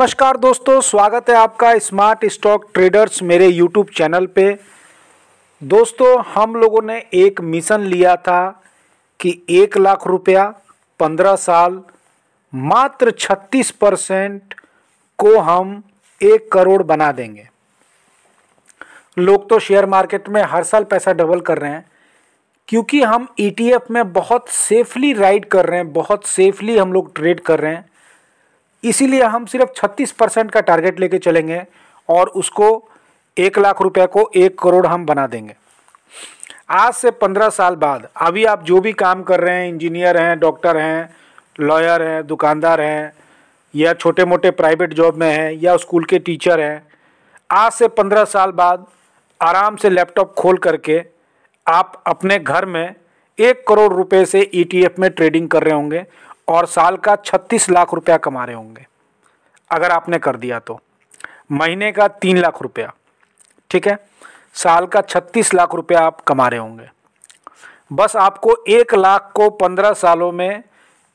नमस्कार दोस्तों स्वागत है आपका स्मार्ट स्टॉक ट्रेडर्स मेरे यूट्यूब चैनल पे दोस्तों हम लोगों ने एक मिशन लिया था कि एक लाख रुपया पंद्रह साल मात्र छत्तीस परसेंट को हम एक करोड़ बना देंगे लोग तो शेयर मार्केट में हर साल पैसा डबल कर रहे हैं क्योंकि हम ईटीएफ e में बहुत सेफली राइड कर रहे हैं बहुत सेफली हम लोग ट्रेड कर रहे हैं इसीलिए हम सिर्फ 36 परसेंट का टारगेट लेके चलेंगे और उसको एक लाख रुपए को एक करोड़ हम बना देंगे आज से पंद्रह साल बाद अभी आप जो भी काम कर रहे हैं इंजीनियर हैं डॉक्टर हैं लॉयर हैं दुकानदार हैं या छोटे मोटे प्राइवेट जॉब में हैं या स्कूल के टीचर हैं आज से पंद्रह साल बाद आराम से लैपटॉप खोल करके आप अपने घर में एक करोड़ रुपए से ईटीएफ e में ट्रेडिंग कर रहे होंगे और साल का छत्तीस लाख रुपया कमा रहे होंगे अगर आपने कर दिया तो महीने का तीन लाख रुपया ठीक है साल का छत्तीस लाख रुपया आप कमा रहे होंगे बस आपको एक लाख को पंद्रह सालों में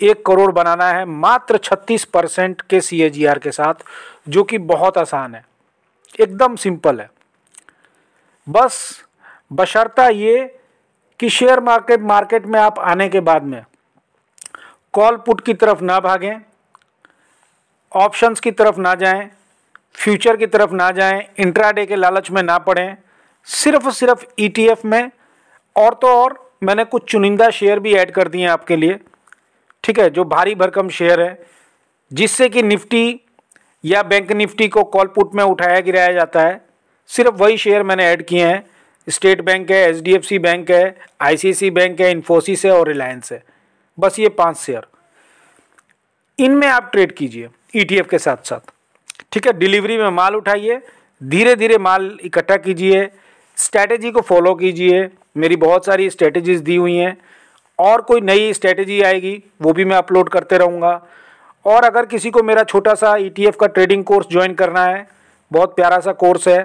एक करोड़ बनाना है मात्र छत्तीस परसेंट के सी के साथ जो कि बहुत आसान है एकदम सिंपल है बस बशर्ता ये कि शेयर मार्केट मार्केट में आप आने के बाद में कॉल पुट की तरफ ना भागें ऑप्शंस की तरफ ना जाएं फ्यूचर की तरफ ना जाएं इंट्राडे के लालच में ना पड़ें सिर्फ और सिर्फ ईटीएफ e में और तो और मैंने कुछ चुनिंदा शेयर भी ऐड कर दिए हैं आपके लिए ठीक है जो भारी भरकम शेयर है जिससे कि निफ्टी या बैंक निफ्टी को कॉल पुट में उठाया गिराया जाता है सिर्फ वही शेयर मैंने ऐड किए हैं स्टेट बैंक है एच बैंक है आई बैंक है इन्फोसिस है और रिलायंस है बस ये पांच शेयर इनमें आप ट्रेड कीजिए ईटीएफ e के साथ साथ ठीक है डिलीवरी में माल उठाइए धीरे धीरे माल इकट्ठा कीजिए स्ट्रैटेजी को फॉलो कीजिए मेरी बहुत सारी स्ट्रैटेजीज दी हुई हैं और कोई नई स्ट्रैटेजी आएगी वो भी मैं अपलोड करते रहूँगा और अगर किसी को मेरा छोटा सा ई e का ट्रेडिंग कोर्स ज्वाइन करना है बहुत प्यारा सा कोर्स है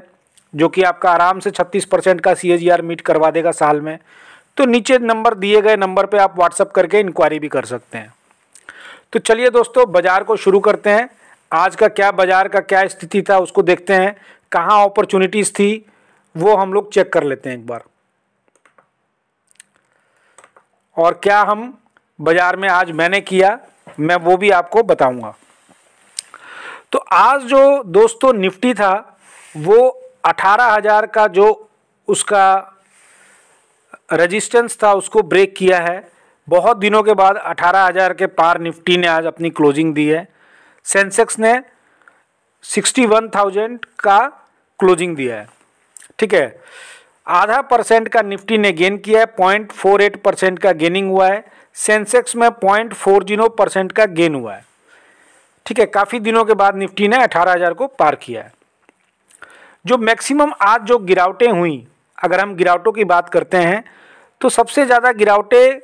जो कि आपका आराम से 36 परसेंट का सी मीट करवा देगा साल में तो नीचे नंबर दिए गए नंबर पे आप व्हाट्सअप करके इंक्वायरी भी कर सकते हैं तो चलिए दोस्तों बाज़ार को शुरू करते हैं आज का क्या बाज़ार का क्या स्थिति था उसको देखते हैं कहाँ अपॉर्चुनिटीज़ थी वो हम लोग चेक कर लेते हैं एक बार और क्या हम बाज़ार में आज मैंने किया मैं वो भी आपको बताऊंगा तो आज जो दोस्तों निफ्टी था वो हजार का जो उसका रजिस्टेंस था उसको ब्रेक किया है बहुत दिनों के बाद अठारह हज़ार के पार निफ्टी ने आज अपनी क्लोजिंग दी है सेंसेक्स ने सिक्सटी वन थाउजेंड का क्लोजिंग दिया है ठीक है आधा परसेंट का निफ्टी ने गेन किया है पॉइंट फोर एट परसेंट का गेनिंग हुआ है सेंसेक्स में पॉइंट फोर जीरो परसेंट का गेन हुआ है ठीक है काफ़ी दिनों के बाद निफ्टी ने अठारह हज़ार को पार किया है जो मैक्सिमम आज जो गिरावटें हुई अगर हम गिरावटों की बात करते हैं तो सबसे ज़्यादा गिरावटें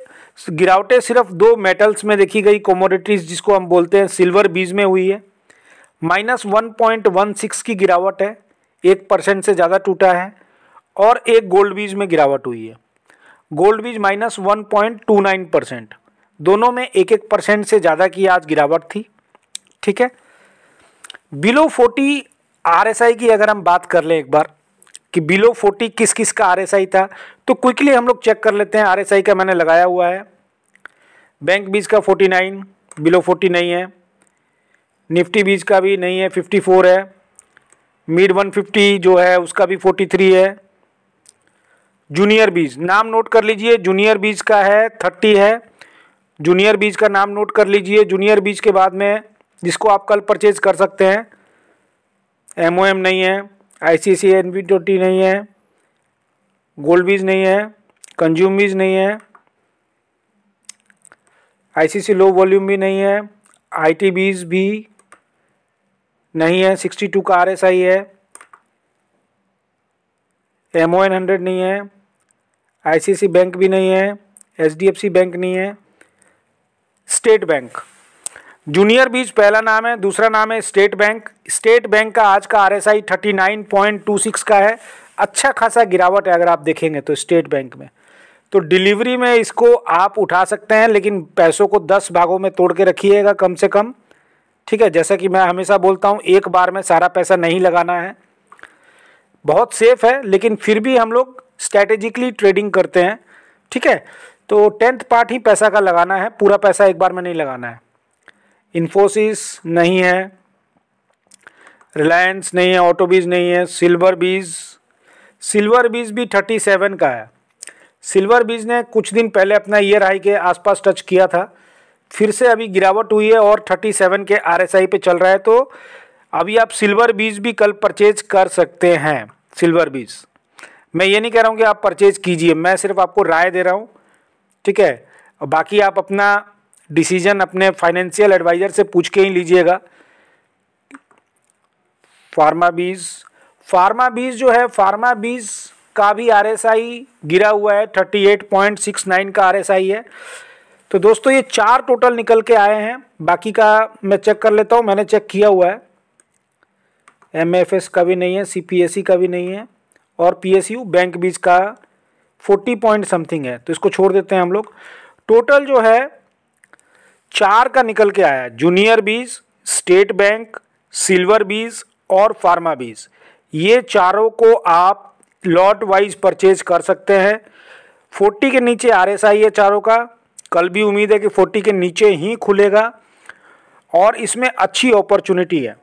गिरावटें सिर्फ दो मेटल्स में देखी गई कॉमोडिटीज़ जिसको हम बोलते हैं सिल्वर बीज में हुई है minus one point one six की गिरावट है एक परसेंट से ज़्यादा टूटा है और एक गोल्ड बीज में गिरावट हुई है gold BeES minus one point two nine percent दोनों में एक एक परसेंट से ज़्यादा की आज गिरावट थी ठीक है बिलो फोर्टी आर की अगर हम बात कर लें एक बार कि बिलो फोर्टी किस किस का आरएसआई था तो क्विकली हम लोग चेक कर लेते हैं आरएसआई का मैंने लगाया हुआ है बैंक बीज का फोर्टी नाइन बिलो फोर्टी नहीं है निफ्टी बीज का भी नहीं है फिफ्टी फोर है मिड वन फिफ्टी जो है उसका भी फोर्टी थ्री है जूनियर बीज नाम नोट कर लीजिए जूनियर बीज का है थर्टी है जूनियर बीज का नाम नोट कर लीजिए जूनियर बीज के बाद में जिसको आप कल परचेज कर सकते हैं एम नहीं है ICC C N B twenty नहीं है गोल्ड बीज नहीं है कंज्यूम बीज नहीं है आईसीसी लो वॉल्यूम भी नहीं है आईटी बीज भी नहीं है सिक्सटी टू का आरएसआई है एम ओ एन हंड्रेड नहीं है आईसीसी बैंक भी नहीं है एचडीएफसी बैंक नहीं है स्टेट बैंक जूनियर बीज पहला नाम है दूसरा नाम है स्टेट बैंक स्टेट बैंक का आज का आरएसआई 39.26 का है अच्छा खासा गिरावट है अगर आप देखेंगे तो स्टेट बैंक में तो डिलीवरी में इसको आप उठा सकते हैं लेकिन पैसों को दस भागों में तोड़ के रखिएगा कम से कम ठीक है जैसा कि मैं हमेशा बोलता हूँ एक बार में सारा पैसा नहीं लगाना है बहुत सेफ है लेकिन फिर भी हम लोग स्ट्रैटेजिकली ट्रेडिंग करते हैं ठीक है तो टेंथ पार्ट ही पैसा का लगाना है पूरा पैसा एक बार में नहीं लगाना है इन्फोसिस नहीं है रिलायंस नहीं है ऑटो बीज नहीं है सिल्वर बीज सिल्वर बीज भी थर्टी सेवन का है सिल्वर बीज ने कुछ दिन पहले अपना ईयर हाई के आसपास टच किया था फिर से अभी गिरावट हुई है और थर्टी सेवन के आर एस आई पे चल रहा है तो अभी आप सिल्वर बीज भी कल परचेज कर सकते हैं सिल्वर बीज मैं ये नहीं कह रहा हूँ कि आप परचेज कीजिए मैं सिर्फ आपको राय दे रहा हूँ ठीक है बाकी आप अपना डिसीजन अपने फाइनेंशियल एडवाइज़र से पूछ के ही लीजिएगा फार्मा बीज फार्मा बीज जो है फार्मा बीज का भी आरएसआई गिरा हुआ है thirty eight point six nine का आरएसआई है तो दोस्तों ये चार टोटल निकल के आए हैं बाकी का मैं चेक कर लेता हूँ मैंने चेक किया हुआ है एमएफएस का भी नहीं है सीपीएसई e का भी नहीं है और पीएसयू बैंक बीज का फोर्टी पॉइंट समथिंग है तो इसको छोड़ देते हैं हम लोग टोटल जो है चार का निकल के आया जूनियर बीज स्टेट बैंक सिल्वर बीज और फार्मा बीज ये चारों को आप लॉट वाइज परचेज कर सकते हैं फोर्टी के नीचे आर एस आई है चारों का कल भी उम्मीद है कि फोर्टी के नीचे ही खुलेगा और इसमें अच्छी अपॉर्चुनिटी है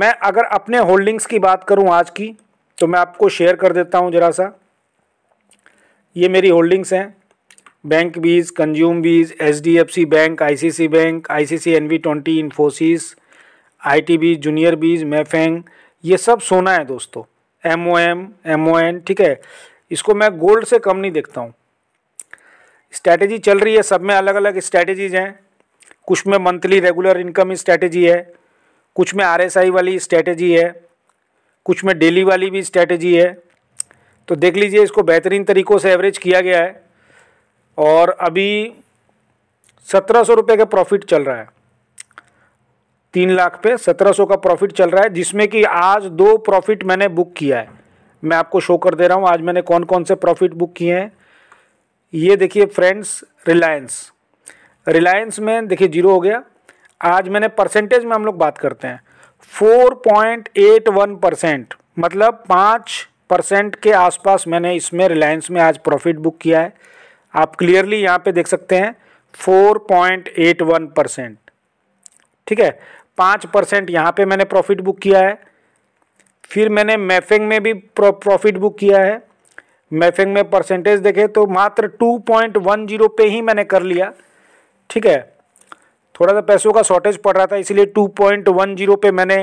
मैं अगर अपने होल्डिंग्स की बात करूं आज की तो मैं आपको शेयर कर देता हूं ज़रा सा ये मेरी होल्डिंग्स हैं bank BeES consume BeES HDFC bank ICC bank ICC NV twenty Infosys I BeES junior BeES मैफेंग ये सब सोना है दोस्तों M O M M O N ठीक है इसको मैं गोल्ड से कम नहीं देखता हूँ स्ट्रैटेजी चल रही है सब में अलग अलग स्ट्रैटेजीज हैं कुछ में मंथली रेगुलर इनकम स्ट्रैटेजी है कुछ में आरएसआई वाली स्ट्रैटेजी है कुछ में डेली वाली भी स्ट्रैटेजी है तो देख लीजिए इसको बेहतरीन तरीक़ों से एवरेज किया गया है और अभी सत्रह सौ रुपये का प्रॉफिट चल रहा है तीन लाख पे सत्रह सौ का प्रॉफिट चल रहा है जिसमें कि आज दो प्रॉफिट मैंने बुक किया है मैं आपको शो कर दे रहा हूँ आज मैंने कौन कौन से प्रॉफिट बुक किए हैं ये देखिए फ्रेंड्स रिलायंस रिलायंस में देखिए जीरो हो गया आज मैंने परसेंटेज में हम लोग बात करते हैं four point eight one percent मतलब पाँच परसेंट के आसपास मैंने इसमें रिलायंस में आज प्रॉफिट बुक किया है आप क्लियरली यहाँ पे देख सकते हैं 4.81 परसेंट ठीक है पाँच परसेंट यहाँ पे मैंने प्रॉफिट बुक किया है फिर मैंने मैफिंग में भी प्रॉफिट बुक किया है मैफिंग में परसेंटेज देखे तो मात्र 2.10 पे ही मैंने कर लिया ठीक है थोड़ा सा पैसों का शॉर्टेज पड़ रहा था इसलिए 2.10 पे मैंने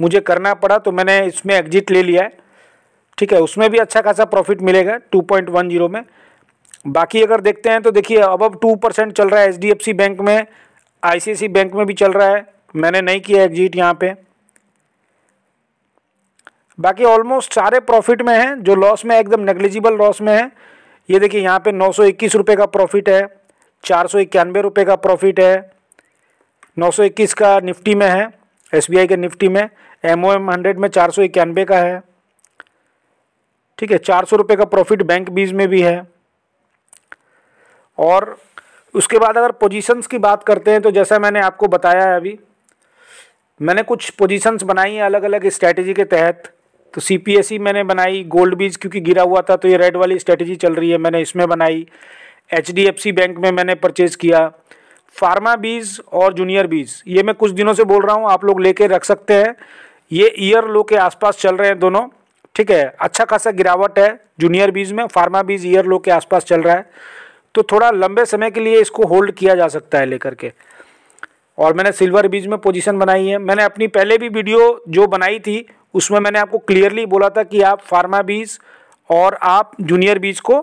मुझे करना पड़ा तो मैंने इसमें एग्जिट ले लिया है ठीक है उसमें भी अच्छा खासा प्रॉफिट मिलेगा 2.10 में बाकी अगर देखते हैं तो देखिए अब अब टू परसेंट चल रहा है एच बैंक में आई बैंक में भी चल रहा है मैंने नहीं किया एग्जिट यहाँ पे बाकी ऑलमोस्ट सारे प्रॉफिट में हैं जो लॉस में एकदम नेग्लिजिबल लॉस में है ये देखिए यहाँ पे नौ सौ इक्कीस रुपये का प्रॉफिट है चार सौ इक्यानवे रुपये का प्रॉफिट है नौ सौ इक्कीस का निफ्टी में है एस बी आई के निफ्टी में एम ओ एम हंड्रेड में चार सौ इक्यानवे का है ठीक है चार सौ रुपये का प्रॉफिट बैंक बीज में भी है और उसके बाद अगर पोजीशंस की बात करते हैं तो जैसा मैंने आपको बताया है अभी मैंने कुछ पोजीशंस बनाई हैं अलग अलग स्ट्रैटेजी के तहत तो सी e मैंने बनाई गोल्ड बीज क्योंकि गिरा हुआ था तो ये रेड वाली स्ट्रैटेजी चल रही है मैंने इसमें बनाई एच बैंक में मैंने परचेज़ किया फार्मा बीज और जूनियर बीज ये मैं कुछ दिनों से बोल रहा हूँ आप लोग ले रख सकते हैं ये ईयर लो के आसपास चल रहे हैं दोनों ठीक है अच्छा खासा गिरावट है जूनियर बीज में फार्मा बीज ईयर लो के आसपास चल रहा है तो थोड़ा लंबे समय के लिए इसको होल्ड किया जा सकता है लेकर के और मैंने सिल्वर बीज में पोजीशन बनाई है मैंने अपनी पहले भी वीडियो जो बनाई थी उसमें मैंने आपको क्लियरली बोला था कि आप फार्मा बीज और आप जूनियर बीज को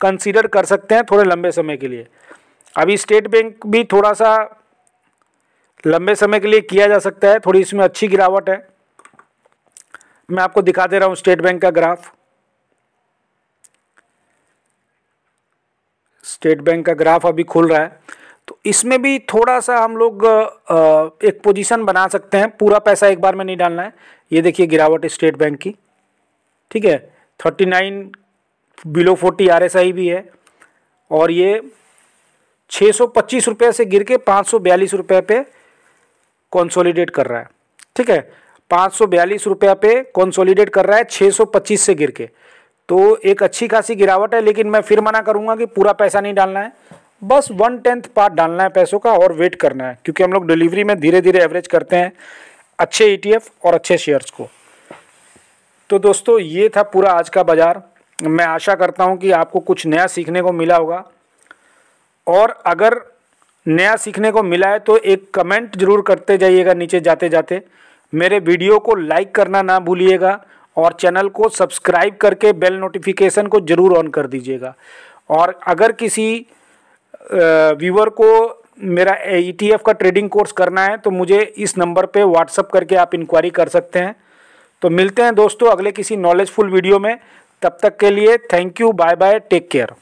कंसीडर कर सकते हैं थोड़े लंबे समय के लिए अभी स्टेट बैंक भी थोड़ा सा लंबे समय के लिए किया जा सकता है थोड़ी इसमें अच्छी गिरावट है मैं आपको दिखा दे रहा हूँ स्टेट बैंक का ग्राफ स्टेट बैंक का ग्राफ अभी खुल रहा है तो इसमें भी थोड़ा सा हम लोग एक पोजीशन बना सकते हैं पूरा पैसा एक बार में नहीं डालना है ये देखिए गिरावट स्टेट बैंक की ठीक है thirty nine below forty R भी है और ये छः सौ पच्चीस रुपये से गिर के पाँच सौ बयालीस रुपये पे कंसोलिडेट कर रहा है ठीक है पाँच सौ बयालीस रुपये पे कंसोलिडेट कर रहा है छः सौ पच्चीस से गिर के तो एक अच्छी खासी गिरावट है लेकिन मैं फिर मना करूँगा कि पूरा पैसा नहीं डालना है बस वन टेंथ पार्ट डालना है पैसों का और वेट करना है क्योंकि हम लोग डिलीवरी में धीरे धीरे एवरेज करते हैं अच्छे ई e और अच्छे शेयर्स को तो दोस्तों ये था पूरा आज का बाज़ार मैं आशा करता हूँ कि आपको कुछ नया सीखने को मिला होगा और अगर नया सीखने को मिला है तो एक कमेंट जरूर करते जाइएगा नीचे जाते जाते मेरे वीडियो को लाइक करना ना भूलिएगा और चैनल को सब्सक्राइब करके बेल नोटिफिकेशन को ज़रूर ऑन कर दीजिएगा और अगर किसी व्यूवर को मेरा ई e का ट्रेडिंग कोर्स करना है तो मुझे इस नंबर पे व्हाट्सअप करके आप इंक्वायरी कर सकते हैं तो मिलते हैं दोस्तों अगले किसी नॉलेजफुल वीडियो में तब तक के लिए thank you bye bye take care